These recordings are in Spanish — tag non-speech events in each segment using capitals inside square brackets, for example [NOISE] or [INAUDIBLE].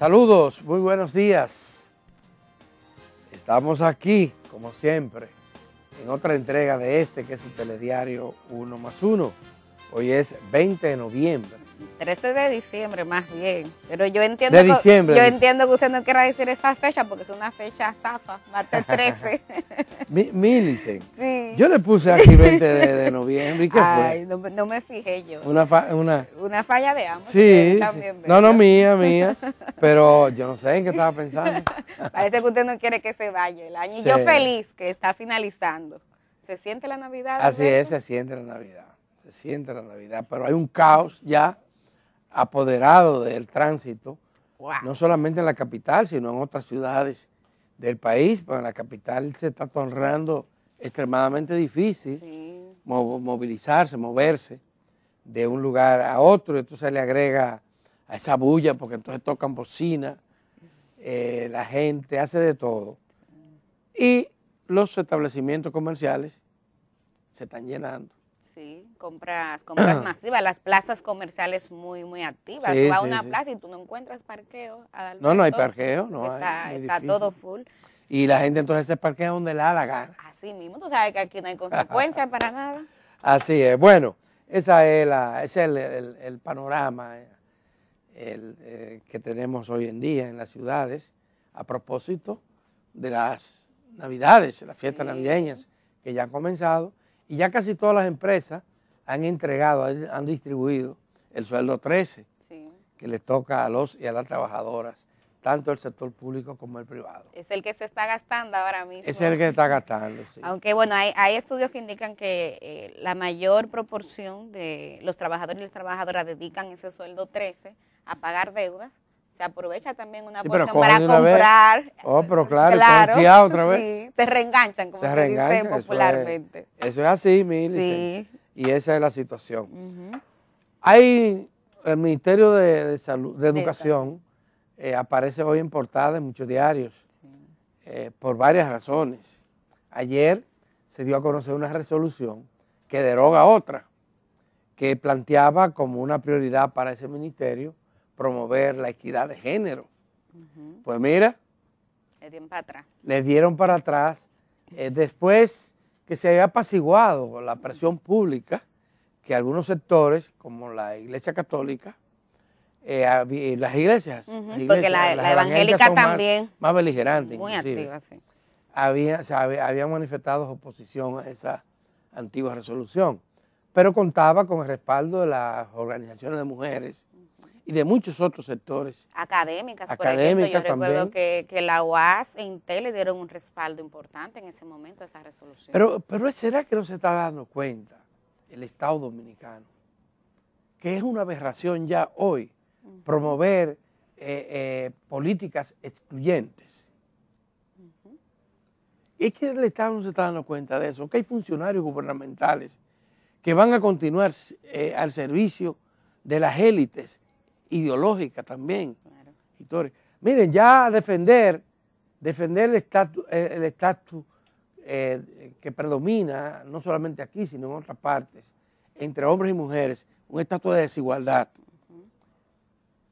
Saludos, muy buenos días. Estamos aquí, como siempre, en otra entrega de este que es un telediario 1 más 1. Hoy es 20 de noviembre 13 de diciembre más bien. Pero yo entiendo, que, yo entiendo que usted no quiera decir esa fecha porque es una fecha zafa, martes 13. [LAUGHS] Milicen. Sí. Yo le puse aquí 20 de, noviembre. ¿Y qué fue? No, no, me fijé yo. Una, falla de ambos. Sí. No, no, mía, mía. [LAUGHS] Pero yo no sé en qué estaba pensando. [LAUGHS] Parece que usted no quiere que se vaya el año. Y yo feliz que está finalizando. ¿Se siente la Navidad? Así es, se siente la Navidad. Se siente la Navidad. Pero hay un caos ya apoderado del tránsito, no solamente en la capital, sino en otras ciudades del país, pero en la capital se está tornando extremadamente difícil movilizarse, moverse de un lugar a otro, esto se le agrega a esa bulla, porque entonces tocan bocina, eh, la gente hace de todo. Y los establecimientos comerciales se están llenando. Sí, compras, compras [CLEARS THROAT] masivas, las plazas comerciales muy, muy activas. tú vas a una plaza y tú no encuentras parqueo. no, no hay parqueo, no está, Está todo full. Y la gente entonces se parquea donde le la gana. Así mismo, tú sabes que aquí no hay consecuencias para nada. [LAUGHS] Así es, bueno, esa es la, ese es el, panorama eh, eh, que tenemos hoy en día en las ciudades a propósito de las navidades, las fiestas navideñas que ya han comenzado y ya casi todas las empresas han entregado, han distribuido el sueldo 13 que les toca a los y a las trabajadoras, tanto el sector público como el privado. Es el que se está gastando ahora mismo. Es el que se está gastando, sí. Aunque bueno, hay, estudios que indican que eh, la mayor proporción de los trabajadores y las trabajadoras dedican ese sueldo 13 a pagar deudas aprovecha también una sí, para comprar. Oh, pero [LAUGHS] claro, se reenganchan, como se, eso popularmente. Es, eso es, así, mil Y esa es la situación. Hay el Ministerio de, Salud, de Educación, eh, aparece hoy en portada en muchos diarios, eh, por varias razones. Ayer se dio a conocer una resolución que deroga otra, que planteaba como una prioridad para ese ministerio promover la equidad de género. Pues mira. Le dieron para atrás. Eh, después que se había apaciguado la presión pública, que algunos sectores, como la Iglesia Católica, y eh, eh, las, iglesias, porque la, evangélica también, más, beligerante, muy activa, sí. Había, había, manifestado oposición a esa antigua resolución, pero contaba con el respaldo de las organizaciones de mujeres y de muchos otros sectores. Académicas, Académicas por ejemplo, yo recuerdo que, la UAS e Intel le dieron un respaldo importante en ese momento a esa resolución. Pero, pero ¿será que no se está dando cuenta el Estado Dominicano? Que es una aberración ya hoy promover eh, eh, políticas excluyentes. Y es que el Estado no se está dando cuenta de eso, que hay funcionarios gubernamentales que van a continuar eh, al servicio de las élites ideológica también. Claro. Miren, ya defender, defender el estatus el eh, que predomina, no solamente aquí, sino en otras partes, entre hombres y mujeres, un estatus de desigualdad,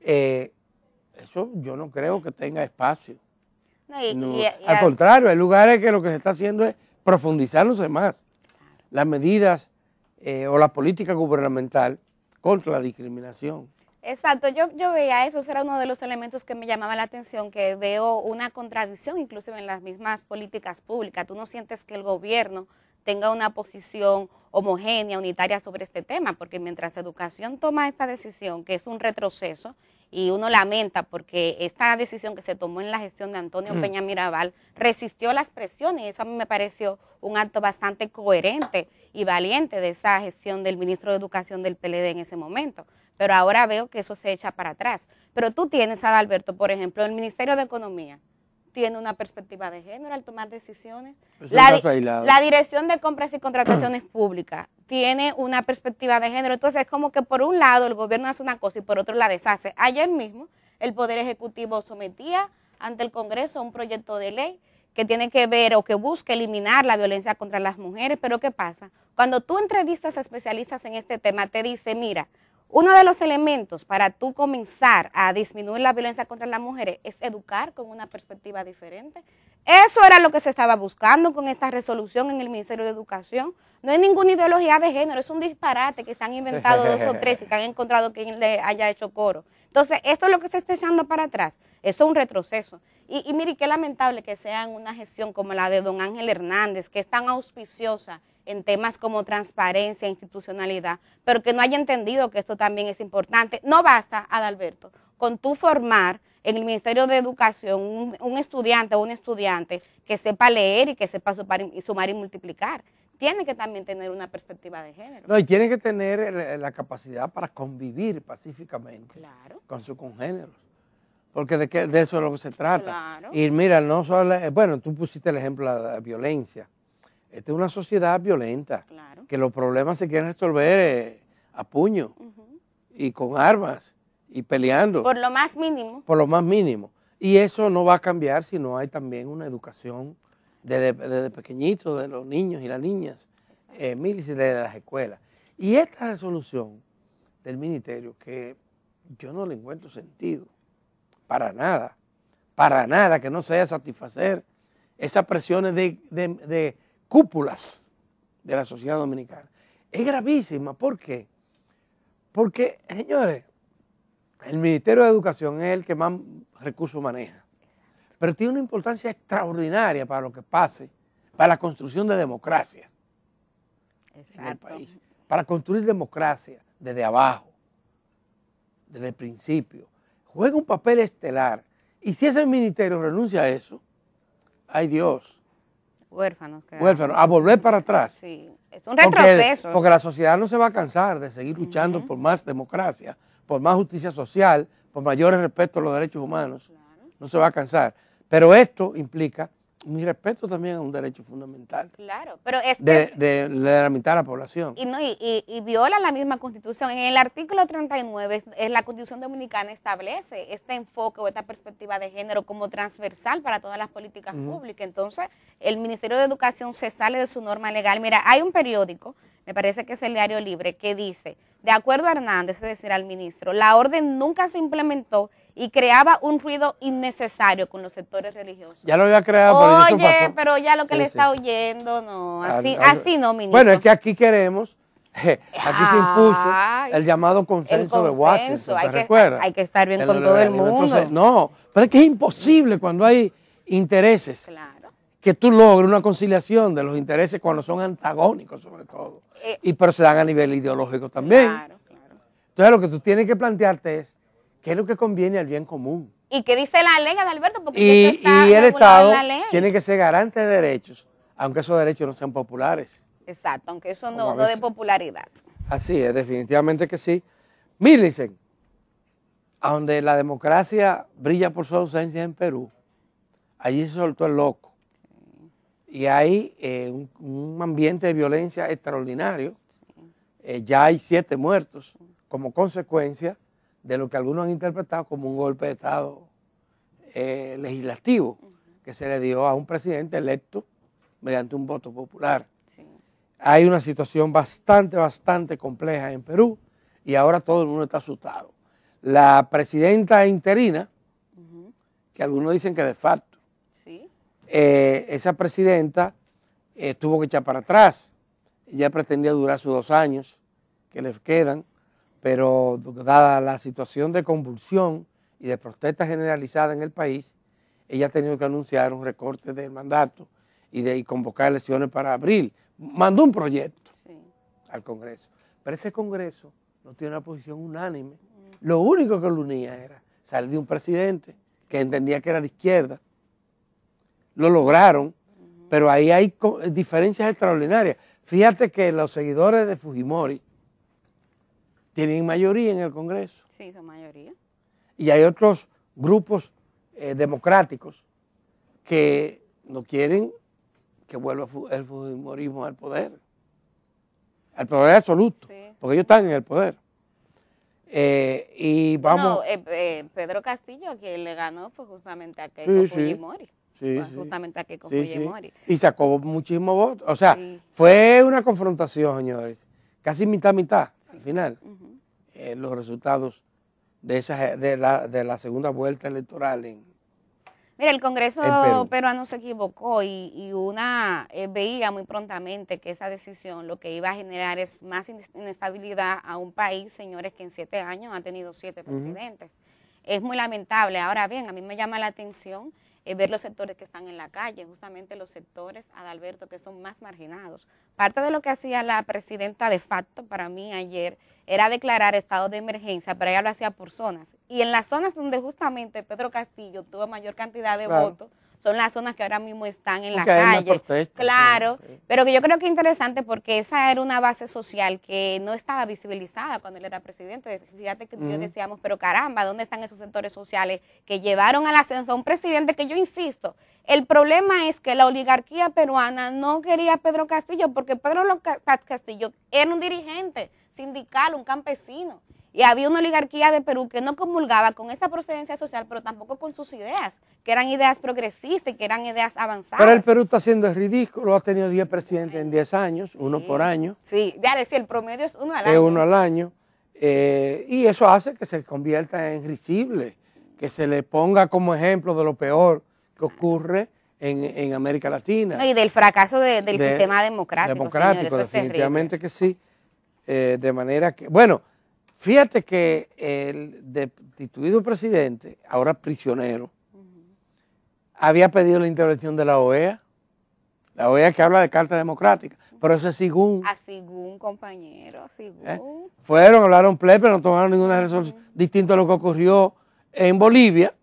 eh, eso yo no creo que tenga espacio. al contrario, el lugar es que lo que se está haciendo es profundizar más. Las medidas eh, o la política gubernamental contra la discriminación. Exacto, yo, yo veía eso, ese era uno de los elementos que me llamaba la atención, que veo una contradicción inclusive en las mismas políticas públicas. Tú no sientes que el gobierno tenga una posición homogénea, unitaria sobre este tema, porque mientras educación toma esta decisión, que es un retroceso, y uno lamenta porque esta decisión que se tomó en la gestión de Antonio mm. Peña Mirabal resistió las presiones y eso a mí me pareció un acto bastante coherente y valiente de esa gestión del ministro de Educación del PLD en ese momento pero ahora veo que eso se echa para atrás. Pero tú tienes, Adalberto, por ejemplo, el Ministerio de Economía tiene una perspectiva de género al tomar decisiones. la, la, Dirección de Compras y Contrataciones [CLEARS THROAT] Públicas tiene una perspectiva de género. Entonces es como que por un lado el gobierno hace una cosa y por otro la deshace. Ayer mismo el Poder Ejecutivo sometía ante el Congreso un proyecto de ley que tiene que ver o que busca eliminar la violencia contra las mujeres. Pero ¿qué pasa? Cuando tú entrevistas a especialistas en este tema, te dice, mira, uno de los elementos para tú comenzar a disminuir la violencia contra las mujeres es educar con una perspectiva diferente. Eso era lo que se estaba buscando con esta resolución en el Ministerio de Educación. No hay ninguna ideología de género, es un disparate que se han inventado dos o tres y que han encontrado quien le haya hecho coro. Entonces, esto es lo que se está echando para atrás. Eso es un retroceso. Y, mire, qué lamentable que sea en una gestión como la de don Ángel Hernández, que es tan auspiciosa en temas como transparencia, institucionalidad, pero que no haya entendido que esto también es importante. No basta, Adalberto, con tú formar en el Ministerio de Educación un, estudiante o un estudiante que sepa leer y que sepa sumar y, multiplicar. Tiene que también tener una perspectiva de género. No, y tiene que tener la capacidad para convivir pacíficamente con sus congéneros. Porque de, eso es lo que se trata. Y mira, no solo, eh, bueno, tú pusiste el ejemplo de la violencia, esta es una sociedad violenta, que los problemas se quieren resolver eh, a puño y con armas y peleando. Por lo más mínimo. Por lo más mínimo. Y eso no va a cambiar si no hay también una educación desde, pequeñitos de los niños y las niñas, eh, de las escuelas. Y esta resolución del ministerio, que yo no le encuentro sentido, para nada, para nada que no sea satisfacer esas presiones de cúpulas de la sociedad dominicana. Es gravísima, ¿por qué? Porque, señores, el Ministerio de Educación es el que más recursos maneja, pero tiene una importancia extraordinaria para lo que pase, para la construcción de democracia en el país, para construir democracia desde abajo, desde el principio. Juega un papel estelar. Y si ese ministerio renuncia a eso, ay Dios, Huérfanos. a volver para atrás. Sí, es un retroceso. Porque, la sociedad no se va a cansar de seguir luchando por más democracia, por más justicia social, por mayores respeto a los derechos humanos. No se va a cansar. Pero esto implica mi respeto también es un derecho fundamental. Claro, pero es De, la mitad de la población. Y, no, y, y, viola la misma constitución. En el artículo 39, es la constitución dominicana establece este enfoque o esta perspectiva de género como transversal para todas las políticas públicas. Entonces, el Ministerio de Educación se sale de su norma legal. Mira, hay un periódico, me parece que es el Diario Libre, que dice... De acuerdo a Hernández, es decir, al ministro, la orden nunca se implementó y creaba un ruido innecesario con los sectores religiosos. Ya lo había creado, Oye, pero, ya lo que le está oyendo, no, así, no, ministro. Bueno, es que aquí queremos, [LAUGHS] aquí se impuso el llamado consenso, de Washington, hay que, estar bien con todo el mundo. no, pero es que es imposible cuando hay intereses claro que tú logres una conciliación de los intereses cuando son antagónicos sobre todo. Eh, y pero se dan a nivel ideológico también. Claro, claro. Entonces lo que tú tienes que plantearte es qué es lo que conviene al bien común. ¿Y qué dice la ley, Alberto Porque y, el Estado tiene que ser garante de derechos, aunque esos derechos no sean populares. Exacto, aunque eso no, dé popularidad. Así es, definitivamente que sí. Milicen, a donde la democracia brilla por su ausencia en Perú, allí se soltó el loco y hay eh, un, ambiente de violencia extraordinario. Eh, ya hay siete muertos como consecuencia de lo que algunos han interpretado como un golpe de Estado eh, legislativo que se le dio a un presidente electo mediante un voto popular. Hay una situación bastante, bastante compleja en Perú y ahora todo el mundo está asustado. La presidenta interina, que algunos dicen que de facto, eh, esa presidenta eh, tuvo que echar para atrás. Ella pretendía durar sus dos años que le quedan, pero dada la situación de convulsión y de protesta generalizada en el país, ella ha tenido que anunciar un recorte del mandato y, de, convocar elecciones para abril. Mandó un proyecto al Congreso, pero ese Congreso no tiene una posición unánime. Lo único que lo unía era salir de un presidente que entendía que era de izquierda, lo lograron, pero ahí hay diferencias extraordinarias. Fíjate que los seguidores de Fujimori tienen mayoría en el Congreso. Sí, son mayoría. Y hay otros grupos eh, democráticos que no quieren que vuelva el Fujimorismo al poder, al poder absoluto, porque ellos están en el poder. Eh, y vamos. No, eh, Pedro Castillo, quien le ganó fue justamente a Fujimori. Pues, justamente a que sí, Y sacó muchísimo voto... O sea, fue una confrontación, señores. Casi mitad-mitad al final. Eh, los resultados de, esa, de, la, segunda vuelta electoral en, Mira, el Congreso peruano se equivocó y, una eh, veía muy prontamente que esa decisión lo que iba a generar es más inestabilidad a un país, señores, que en siete años ha tenido siete presidentes. Es muy lamentable. Ahora bien, a mí me llama la atención es eh, ver los sectores que están en la calle, justamente los sectores, Adalberto, que son más marginados. Parte de lo que hacía la presidenta de facto para mí ayer era declarar estado de emergencia, pero ella lo hacía por zonas. Y en las zonas donde justamente Pedro Castillo tuvo mayor cantidad de votos, son las zonas que ahora mismo están en la calle. claro, pero que yo creo que es interesante porque esa era una base social que no estaba visibilizada cuando él era presidente. Fíjate que yo decíamos, pero caramba, ¿dónde están esos sectores sociales que llevaron al ascenso a un presidente que yo insisto? El problema es que la oligarquía peruana no quería a Pedro Castillo porque Pedro Castillo era un dirigente sindical, un campesino y había una oligarquía de Perú que no comulgaba con esa procedencia social, pero tampoco con sus ideas, que eran ideas progresistas, que eran ideas avanzadas. Pero el Perú está siendo ridículo, ha tenido 10 presidentes en 10 años, uno por año. Sí, ya decía, el promedio es uno al año. Es uno al año. Eh, y eso hace que se convierta en risible, que se le ponga como ejemplo de lo peor que ocurre en, América Latina. y del fracaso del sistema democrático. Democrático, definitivamente que sí. Eh, de manera que, bueno, Fíjate que el destituido presidente, ahora prisionero, había pedido la intervención de la OEA, la OEA que habla de Carta Democrática, pero eso es Sigún. A ah, Sigún, compañero, ¿Eh? Sigún. Fueron, hablaron pero no tomaron ninguna resolución, distinto a lo que ocurrió en Bolivia.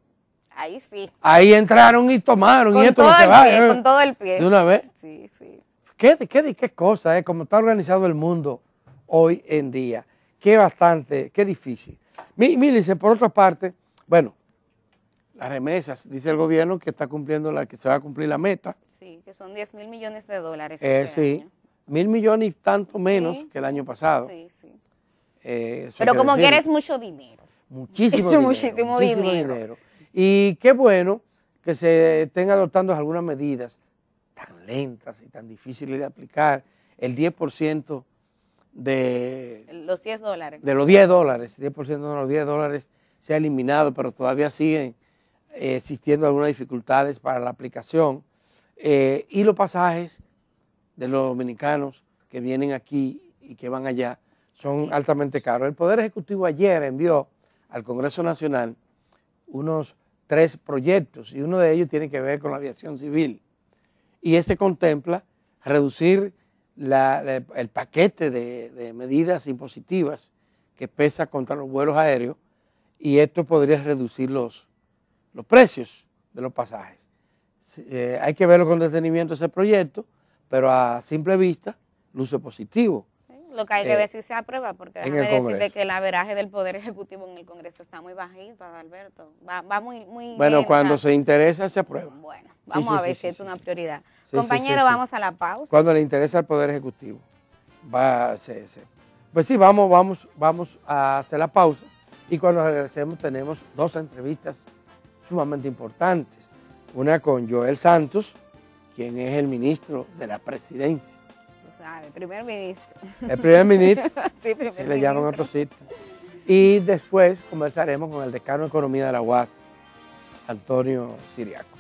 Ahí sí. Ahí entraron y tomaron, y esto todo va. ¿eh? con todo el pie. De una vez. Sí, sí. ¿Qué, qué cosa, es eh? como está organizado el mundo hoy en día. Qué bastante, qué difícil. dice por otra parte, bueno, las remesas, dice el gobierno que está cumpliendo la, que se va a cumplir la meta. Sí, que son 10 mil millones de dólares. Eh, este sí, mil millones y tanto menos que el año pasado. Sí, sí. Eh, Pero como quieres mucho dinero. Muchísimo [LAUGHS] dinero. muchísimo, dinero. dinero. Y qué bueno que se estén adoptando algunas medidas tan lentas y tan difíciles de aplicar. El 10% de los 10 dólares. De los 10 10% de los 10 dólares se ha eliminado, pero todavía siguen eh, existiendo algunas dificultades para la aplicación. Eh, y los pasajes de los dominicanos que vienen aquí y que van allá son altamente caros. El Poder Ejecutivo ayer envió al Congreso Nacional unos tres proyectos y uno de ellos tiene que ver con la aviación civil. Y este contempla reducir el paquete de, medidas impositivas que pesa contra los vuelos aéreos y esto podría reducir los, precios de los pasajes. Eh, hay que verlo con detenimiento ese proyecto, pero a simple vista luce positivo. Lo que hay que eh, ver si se aprueba, porque déjame decirte que el averaje del Poder Ejecutivo en el Congreso está muy bajito, Alberto. Va, muy, Bueno, cuando se interesa, se aprueba. Bueno, vamos a ver si es una prioridad. Compañero, vamos a la pausa. Cuando le interesa al Poder Ejecutivo, va a Pues sí, vamos, vamos, vamos a hacer la pausa. Y cuando regresemos tenemos dos entrevistas sumamente importantes. Una con Joel Santos, quien es el ministro de la presidencia Ah, el primer ministro. El primer ministro. [LAUGHS] sí, se le llaman otro sitio. Y después conversaremos con el decano de Economía de la UAS, Antonio Siriaco.